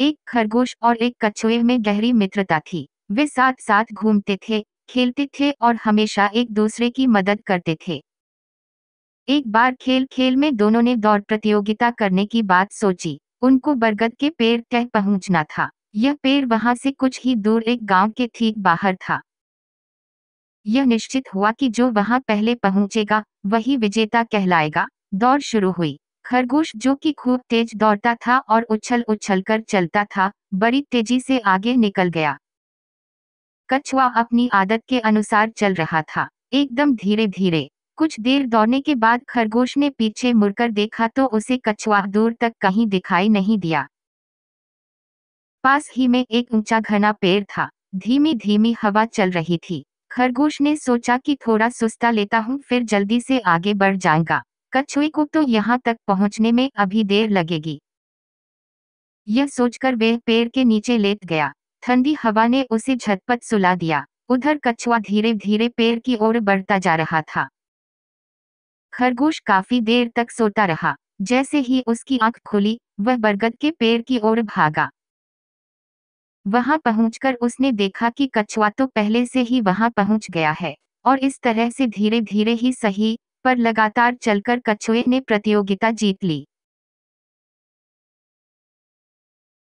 एक खरगोश और एक कछुए में गहरी मित्रता थी वे साथ साथ घूमते थे खेलते थे और हमेशा एक दूसरे की मदद करते थे एक बार खेल खेल में दोनों ने दौड़ प्रतियोगिता करने की बात सोची उनको बरगद के पेड़ तय पहुंचना था यह पेड़ वहां से कुछ ही दूर एक गांव के ठीक बाहर था यह निश्चित हुआ कि जो वहां पहले पहुंचेगा वही विजेता कहलाएगा दौड़ शुरू हुई खरगोश जो कि खूब तेज दौड़ता था और उछल उछल कर चलता था बड़ी तेजी से आगे निकल गया कछुआ अपनी आदत के अनुसार चल रहा था एकदम धीरे धीरे कुछ देर दौड़ने के बाद खरगोश ने पीछे मुड़कर देखा तो उसे कछुआ दूर तक कहीं दिखाई नहीं दिया पास ही में एक ऊंचा घना पेड़ था धीमी धीमी हवा चल रही थी खरगोश ने सोचा कि थोड़ा सुस्ता लेता हूँ फिर जल्दी से आगे बढ़ जाएगा कछुई को तो यहाँ तक पहुँचने में अभी देर लगेगी यह सोचकर वे पेड़ के नीचे लेट गया ठंडी हवा ने उसे झटपट सुला दिया उधर कछुआ धीरे धीरे पेड़ की ओर बढ़ता जा रहा था खरगोश काफी देर तक सोता रहा जैसे ही उसकी आंख खुली वह बरगद के पेड़ की ओर भागा वहां पहुंचकर उसने देखा कि कछुआ तो पहले से ही वहां पहुंच गया है और इस तरह से धीरे धीरे ही सही पर लगातार चलकर कछुए ने प्रतियोगिता जीत ली